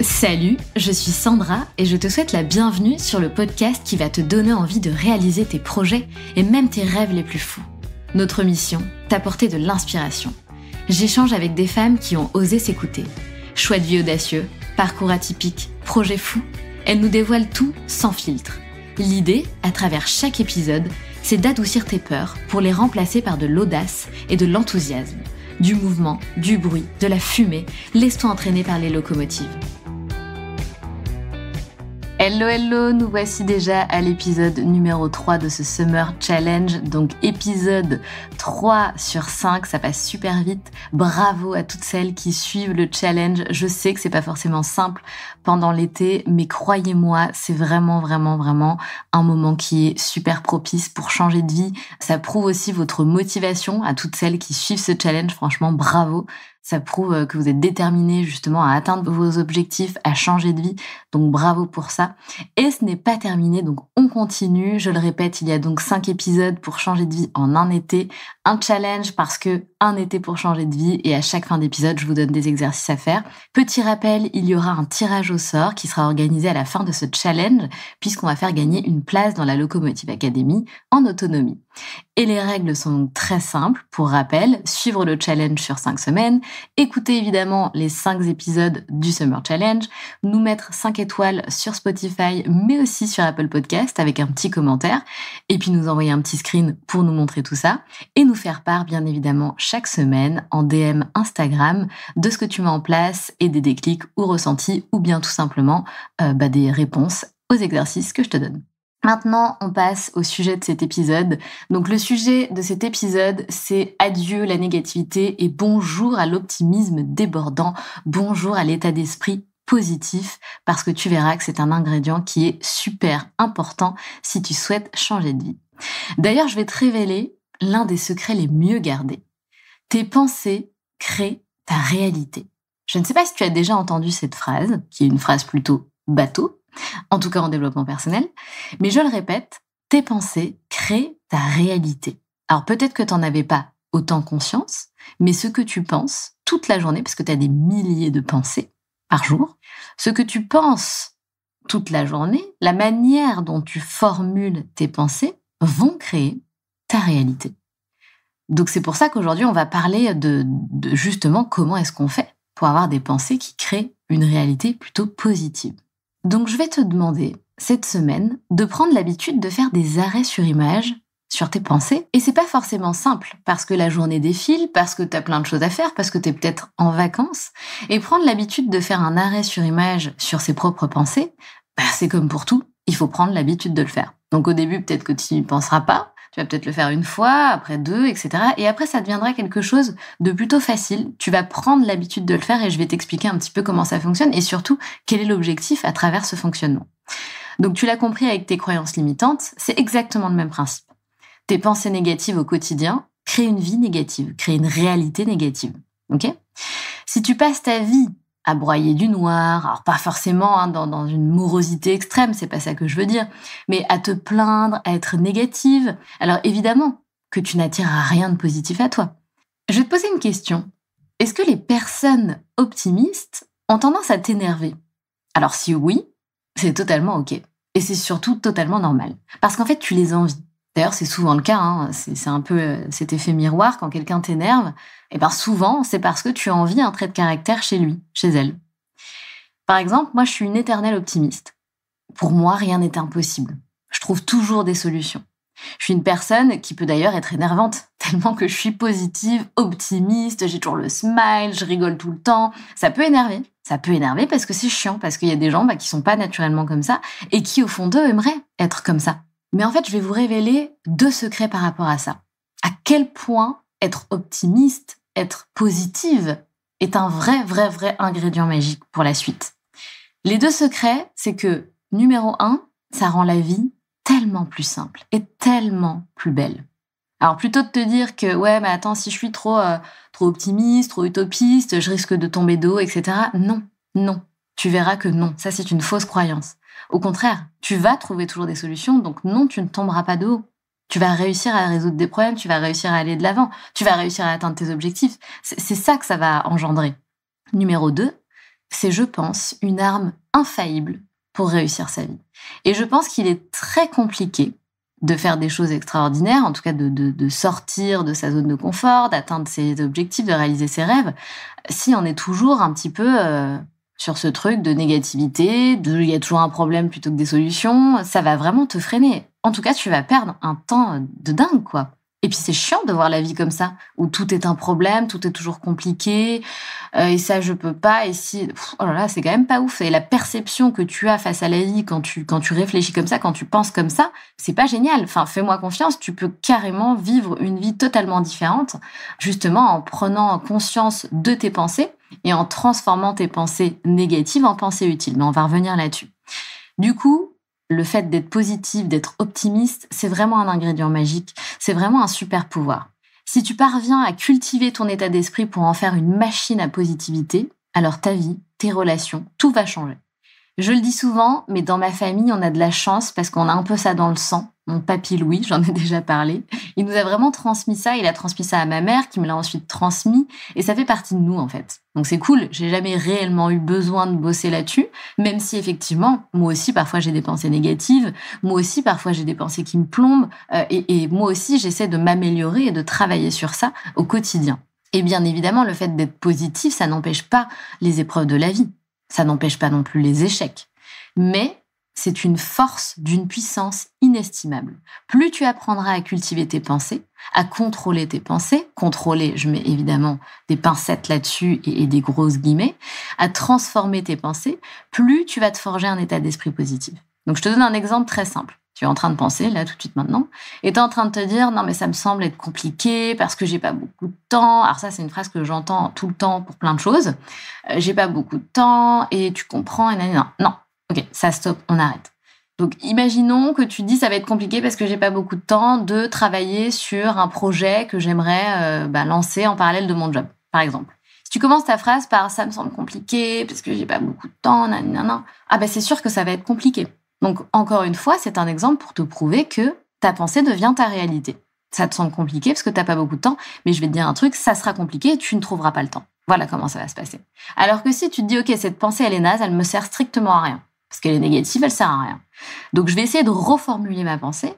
Salut, je suis Sandra et je te souhaite la bienvenue sur le podcast qui va te donner envie de réaliser tes projets et même tes rêves les plus fous. Notre mission, t'apporter de l'inspiration. J'échange avec des femmes qui ont osé s'écouter. Choix de vie audacieux, parcours atypique, projet fous, elles nous dévoilent tout sans filtre. L'idée, à travers chaque épisode, c'est d'adoucir tes peurs pour les remplacer par de l'audace et de l'enthousiasme, du mouvement, du bruit, de la fumée, laisse-toi entraîner par les locomotives. Hello hello, nous voici déjà à l'épisode numéro 3 de ce Summer Challenge, donc épisode 3 sur 5, ça passe super vite. Bravo à toutes celles qui suivent le challenge. Je sais que c'est pas forcément simple pendant l'été, mais croyez-moi, c'est vraiment vraiment vraiment un moment qui est super propice pour changer de vie. Ça prouve aussi votre motivation à toutes celles qui suivent ce challenge, franchement bravo. Ça prouve euh, que vous êtes déterminé justement à atteindre vos objectifs, à changer de vie. Donc bravo pour ça. Et ce n'est pas terminé, donc on continue. Je le répète, il y a donc cinq épisodes pour changer de vie en un été. Un challenge parce que un été pour changer de vie. Et à chaque fin d'épisode, je vous donne des exercices à faire. Petit rappel, il y aura un tirage au sort qui sera organisé à la fin de ce challenge puisqu'on va faire gagner une place dans la Locomotive Academy en autonomie. Et les règles sont très simples. Pour rappel, suivre le challenge sur 5 semaines, écouter évidemment les 5 épisodes du Summer Challenge, nous mettre 5 étoiles sur Spotify, mais aussi sur Apple Podcast avec un petit commentaire, et puis nous envoyer un petit screen pour nous montrer tout ça, et nous faire part bien évidemment chaque semaine en DM Instagram de ce que tu mets en place et des déclics ou ressentis, ou bien tout simplement euh, bah, des réponses aux exercices que je te donne. Maintenant, on passe au sujet de cet épisode. Donc le sujet de cet épisode, c'est adieu la négativité et bonjour à l'optimisme débordant, bonjour à l'état d'esprit positif, parce que tu verras que c'est un ingrédient qui est super important si tu souhaites changer de vie. D'ailleurs, je vais te révéler l'un des secrets les mieux gardés. Tes pensées créent ta réalité. Je ne sais pas si tu as déjà entendu cette phrase, qui est une phrase plutôt bateau, en tout cas en développement personnel. Mais je le répète, tes pensées créent ta réalité. Alors peut-être que tu n'en avais pas autant conscience, mais ce que tu penses toute la journée, parce que tu as des milliers de pensées par jour, ce que tu penses toute la journée, la manière dont tu formules tes pensées vont créer ta réalité. Donc c'est pour ça qu'aujourd'hui on va parler de, de justement comment est-ce qu'on fait pour avoir des pensées qui créent une réalité plutôt positive. Donc je vais te demander, cette semaine, de prendre l'habitude de faire des arrêts sur image sur tes pensées. Et c'est pas forcément simple, parce que la journée défile, parce que t'as plein de choses à faire, parce que t'es peut-être en vacances. Et prendre l'habitude de faire un arrêt sur image sur ses propres pensées, bah, c'est comme pour tout, il faut prendre l'habitude de le faire. Donc au début, peut-être que tu n'y penseras pas, tu vas peut-être le faire une fois, après deux, etc. Et après, ça deviendra quelque chose de plutôt facile. Tu vas prendre l'habitude de le faire et je vais t'expliquer un petit peu comment ça fonctionne et surtout quel est l'objectif à travers ce fonctionnement. Donc tu l'as compris avec tes croyances limitantes, c'est exactement le même principe. Tes pensées négatives au quotidien créent une vie négative, créent une réalité négative. Ok Si tu passes ta vie à broyer du noir, alors pas forcément hein, dans, une morosité extrême, c'est pas ça que je veux dire, mais à te plaindre, à être négative. Alors évidemment que tu n'attires rien de positif à toi. Je vais te poser une question. Est-ce que les personnes optimistes ont tendance à t'énerver Alors si oui, c'est totalement ok. Et c'est surtout totalement normal. Parce qu'en fait, tu les envies. D'ailleurs, c'est souvent le cas. Hein. C'est un peu euh, cet effet miroir quand quelqu'un t'énerve. Et eh bien souvent, c'est parce que tu as envie un trait de caractère chez lui, chez elle. Par exemple, moi, je suis une éternelle optimiste. Pour moi, rien n'est impossible. Je trouve toujours des solutions. Je suis une personne qui peut d'ailleurs être énervante, tellement que je suis positive, optimiste, j'ai toujours le smile, je rigole tout le temps. Ça peut énerver. Ça peut énerver parce que c'est chiant, parce qu'il y a des gens qui bah, qui sont pas naturellement comme ça et qui, au fond d'eux, aimeraient être comme ça. Mais en fait, je vais vous révéler deux secrets par rapport à ça. À quel point être optimiste, être positive, est un vrai, vrai, vrai ingrédient magique pour la suite. Les deux secrets, c'est que, numéro un, ça rend la vie tellement plus simple et tellement plus belle. Alors plutôt de te dire que ouais mais attends si je suis trop euh, trop optimiste, trop utopiste, je risque de tomber d'eau, etc. Non, non, tu verras que non, ça c'est une fausse croyance. Au contraire, tu vas trouver toujours des solutions, donc non, tu ne tomberas pas de Tu vas réussir à résoudre des problèmes, tu vas réussir à aller de l'avant, tu vas réussir à atteindre tes objectifs. C'est ça que ça va engendrer. Numéro 2, c'est, je pense, une arme infaillible pour réussir sa vie. Et je pense qu'il est très compliqué de faire des choses extraordinaires, en tout cas de, sortir de sa zone de confort, d'atteindre ses objectifs, de réaliser ses rêves, si on est toujours un petit peu euh, sur ce truc de négativité, de il y a toujours un problème plutôt que des solutions, ça va vraiment te freiner. En tout cas, tu vas perdre un temps de dingue, quoi. Et puis c'est chiant de voir la vie comme ça, où tout est un problème, tout est toujours compliqué, euh, et ça je peux pas, et si, oh là là, c'est quand même pas ouf. Et la perception que tu as face à la vie quand tu quand tu réfléchis comme ça, quand tu penses comme ça, c'est pas génial. Enfin, fais-moi confiance, tu peux carrément vivre une vie totalement différente, justement en prenant conscience de tes pensées et en transformant tes pensées négatives en pensées utiles. Mais on va revenir là-dessus. Du coup, le fait d'être positif, d'être optimiste, c'est vraiment un ingrédient magique, c'est vraiment un super pouvoir. Si tu parviens à cultiver ton état d'esprit pour en faire une machine à positivité, alors ta vie, tes relations, tout va changer. Je le dis souvent, mais dans ma famille, on a de la chance parce qu'on a un peu ça dans le sang mon papy Louis, j'en ai déjà parlé. Il nous a vraiment transmis ça. Il a transmis ça à ma mère, qui me l'a ensuite transmis. Et ça fait partie de nous, en fait. Donc c'est cool. J'ai jamais réellement eu besoin de bosser là-dessus. Même si, effectivement, moi aussi, parfois, j'ai des pensées négatives. Moi aussi, parfois, j'ai des pensées qui me plombent. Euh, et, et moi aussi, j'essaie de m'améliorer et de travailler sur ça au quotidien. Et bien évidemment, le fait d'être positif, ça n'empêche pas les épreuves de la vie. Ça n'empêche pas non plus les échecs. Mais c'est une force d'une puissance inestimable. Plus tu apprendras à cultiver tes pensées, à contrôler tes pensées, contrôler, je mets évidemment des pincettes là-dessus et, des grosses guillemets, à transformer tes pensées, plus tu vas te forger un état d'esprit positif. Donc je te donne un exemple très simple. Tu es en train de penser, là, tout de suite maintenant, et tu es en train de te dire, non, mais ça me semble être compliqué parce que j'ai pas beaucoup de temps. Alors ça, c'est une phrase que j'entends tout le temps pour plein de choses. Euh, j'ai pas beaucoup de temps et tu comprends, et non Non, Ok, ça stoppe, on arrête. Donc imaginons que tu dis ça va être compliqué parce que j'ai pas beaucoup de temps de travailler sur un projet que j'aimerais euh, bah, lancer en parallèle de mon job, par exemple. Si tu commences ta phrase par ça me semble compliqué parce que j'ai pas beaucoup de temps, nan, ah ben c'est sûr que ça va être compliqué. Donc encore une fois, c'est un exemple pour te prouver que ta pensée devient ta réalité. Ça te semble compliqué parce que t'as pas beaucoup de temps, mais je vais te dire un truc, ça sera compliqué et tu ne trouveras pas le temps. Voilà comment ça va se passer. Alors que si tu te dis ok cette pensée elle est naze, elle me sert strictement à rien parce qu'elle est négative, elle sert à rien. Donc je vais essayer de reformuler ma pensée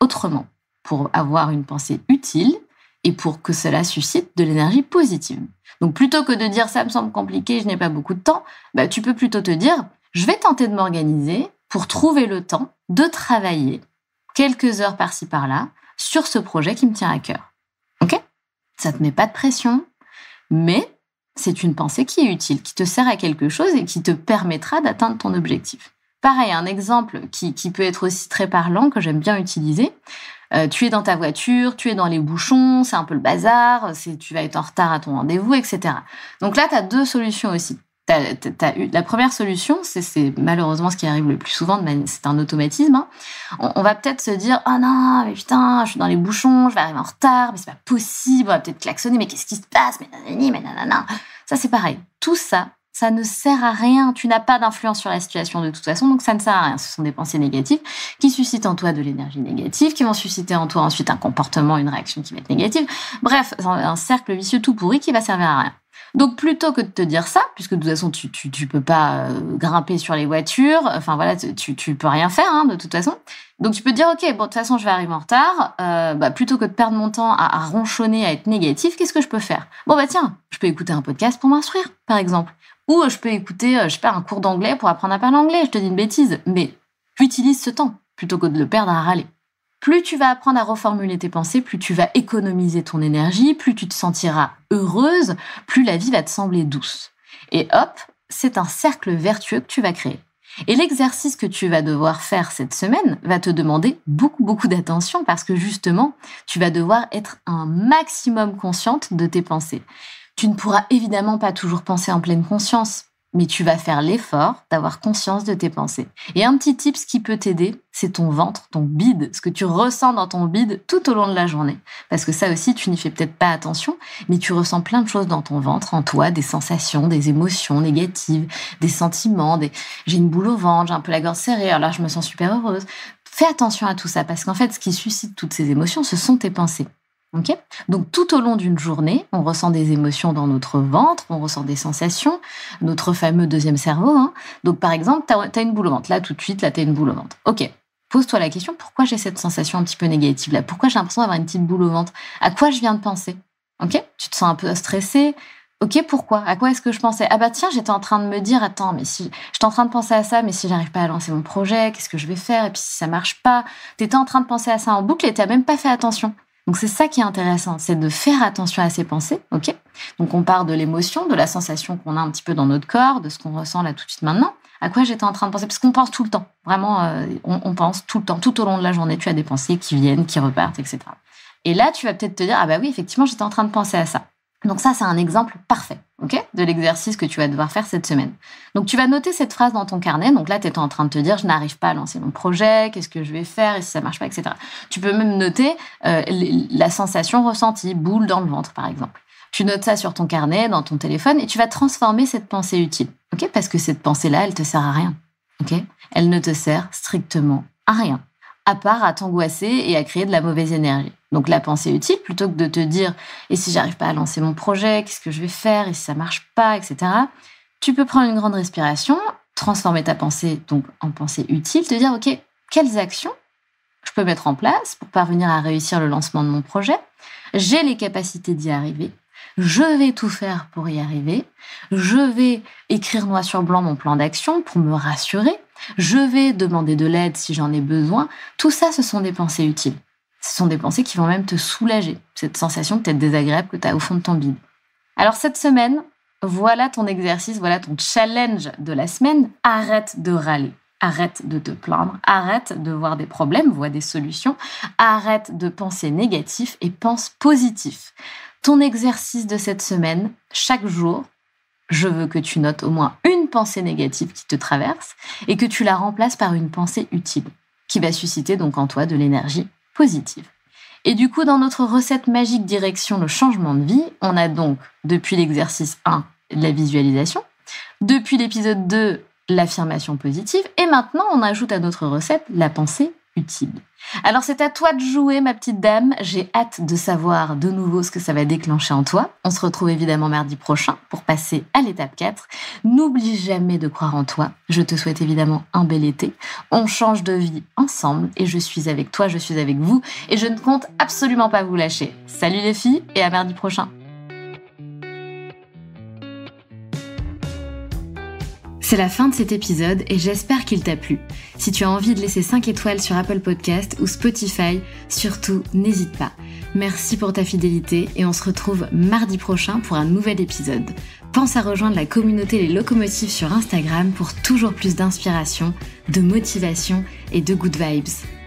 autrement pour avoir une pensée utile et pour que cela suscite de l'énergie positive. Donc plutôt que de dire ça me semble compliqué, je n'ai pas beaucoup de temps, bah, tu peux plutôt te dire je vais tenter de m'organiser pour trouver le temps de travailler quelques heures par-ci par-là sur ce projet qui me tient à cœur. Ok Ça te met pas de pression, mais c'est une pensée qui est utile, qui te sert à quelque chose et qui te permettra d'atteindre ton objectif. Pareil, un exemple qui, peut être aussi très parlant, que j'aime bien utiliser. Euh, tu es dans ta voiture, tu es dans les bouchons, c'est un peu le bazar, tu vas être en retard à ton rendez-vous, etc. Donc là, tu as deux solutions aussi la première solution, c'est malheureusement ce qui arrive le plus souvent, c'est un automatisme. Hein. On, on, va peut-être se dire Oh non, mais putain, je suis dans les bouchons, je vais arriver en retard, mais c'est pas possible, on va peut-être klaxonner, mais qu'est-ce qui se passe Mais nanani, mais nanana. Ça, c'est pareil. Tout ça, ça ne sert à rien. Tu n'as pas d'influence sur la situation de toute façon, donc ça ne sert à rien. Ce sont des pensées négatives qui suscitent en toi de l'énergie négative, qui vont susciter en toi ensuite un comportement, une réaction qui va être négative. Bref, un cercle vicieux tout pourri qui va servir à rien. Donc plutôt que de te dire ça, puisque de toute façon tu tu, peux pas euh, grimper sur les voitures, enfin voilà tu tu peux rien faire hein, de toute façon. Donc tu peux te dire ok bon de toute façon je vais arriver en retard, euh, bah, plutôt que de perdre mon temps à, à ronchonner, à être négatif, qu'est-ce que je peux faire Bon bah tiens, je peux écouter un podcast pour m'instruire par exemple, ou je peux écouter euh, je sais pas un cours d'anglais pour apprendre à parler anglais. Je te dis une bêtise, mais utilise ce temps plutôt que de le perdre à râler. Plus tu vas apprendre à reformuler tes pensées, plus tu vas économiser ton énergie, plus tu te sentiras heureuse, plus la vie va te sembler douce. Et hop, c'est un cercle vertueux que tu vas créer. Et l'exercice que tu vas devoir faire cette semaine va te demander beaucoup, beaucoup d'attention parce que justement, tu vas devoir être un maximum consciente de tes pensées. Tu ne pourras évidemment pas toujours penser en pleine conscience mais tu vas faire l'effort d'avoir conscience de tes pensées. Et un petit tip qui peut t'aider, c'est ton ventre, ton bide, ce que tu ressens dans ton bide tout au long de la journée. Parce que ça aussi, tu n'y fais peut-être pas attention, mais tu ressens plein de choses dans ton ventre, en toi, des sensations, des émotions négatives, des sentiments, des j'ai une boule au ventre, j'ai un peu la gorge serrée, alors là je me sens super heureuse. Fais attention à tout ça, parce qu'en fait, ce qui suscite toutes ces émotions, ce sont tes pensées. Donc tout au long d'une journée, on ressent des émotions dans notre ventre, on ressent des sensations, notre fameux deuxième cerveau. Hein. Donc par exemple, tu as, as, une boule au ventre, là tout de suite, là tu as une boule au ventre. Ok, pose-toi la question, pourquoi j'ai cette sensation un petit peu négative là Pourquoi j'ai l'impression d'avoir une petite boule au ventre À quoi je viens de penser Ok, tu te sens un peu stressé, Ok, pourquoi À quoi est-ce que je pensais Ah bah tiens, j'étais en train de me dire, attends, mais si j'étais en train de penser à ça, mais si j'arrive pas à lancer mon projet, qu'est-ce que je vais faire Et puis si ça marche pas, Tu étais en train de penser à ça en boucle et t'as même pas fait attention. Donc c'est ça qui est intéressant, c'est de faire attention à ses pensées, ok Donc on part de l'émotion, de la sensation qu'on a un petit peu dans notre corps, de ce qu'on ressent là tout de suite maintenant. À quoi j'étais en train de penser Parce qu'on pense tout le temps, vraiment, euh, on, on, pense tout le temps, tout au long de la journée, tu as des pensées qui viennent, qui repartent, etc. Et là, tu vas peut-être te dire, ah bah oui, effectivement, j'étais en train de penser à ça. Donc ça, c'est un exemple parfait de l'exercice que tu vas devoir faire cette semaine. Donc tu vas noter cette phrase dans ton carnet. Donc là, tu es en train de te dire, je n'arrive pas à lancer mon projet, qu'est-ce que je vais faire, et si ça marche pas, etc. Tu peux même noter euh, la sensation ressentie, boule dans le ventre, par exemple. Tu notes ça sur ton carnet, dans ton téléphone, et tu vas transformer cette pensée utile, ok, parce que cette pensée-là, elle ne te sert à rien, ok. Elle ne te sert strictement à rien, à part à t'angoisser et à créer de la mauvaise énergie. Donc la pensée utile, plutôt que de te dire et si j'arrive pas à lancer mon projet, qu'est-ce que je vais faire, et si ça marche pas, etc. Tu peux prendre une grande respiration, transformer ta pensée donc en pensée utile, te dire ok quelles actions je peux mettre en place pour parvenir à réussir le lancement de mon projet. J'ai les capacités d'y arriver. Je vais tout faire pour y arriver. Je vais écrire noir sur blanc mon plan d'action pour me rassurer. Je vais demander de l'aide si j'en ai besoin. Tout ça, ce sont des pensées utiles. Ce sont des pensées qui vont même te soulager, cette sensation peut-être désagréable que tu as au fond de ton bide. Alors cette semaine, voilà ton exercice, voilà ton challenge de la semaine. Arrête de râler. Arrête de te plaindre, arrête de voir des problèmes, vois des solutions, arrête de penser négatif et pense positif. Ton exercice de cette semaine, chaque jour, je veux que tu notes au moins une pensée négative qui te traverse et que tu la remplaces par une pensée utile, qui va susciter donc en toi de l'énergie positive. Et du coup, dans notre recette magique direction le changement de vie, on a donc, depuis l'exercice 1, la visualisation, depuis l'épisode 2, l'affirmation positive, et maintenant on ajoute à notre recette la pensée utile. Alors c'est à toi de jouer, ma petite dame. J'ai hâte de savoir de nouveau ce que ça va déclencher en toi. On se retrouve évidemment mardi prochain pour passer à l'étape 4. N'oublie jamais de croire en toi. Je te souhaite évidemment un bel été. On change de vie ensemble et je suis avec toi, je suis avec vous et je ne compte absolument pas vous lâcher. Salut les filles et à mardi prochain. C'est la fin de cet épisode et j'espère qu'il t'a plu. Si tu as envie de laisser 5 étoiles sur Apple Podcast ou Spotify, surtout n'hésite pas. Merci pour ta fidélité et on se retrouve mardi prochain pour un nouvel épisode. Pense à rejoindre la communauté Les Locomotives sur Instagram pour toujours plus d'inspiration, de motivation et de good vibes.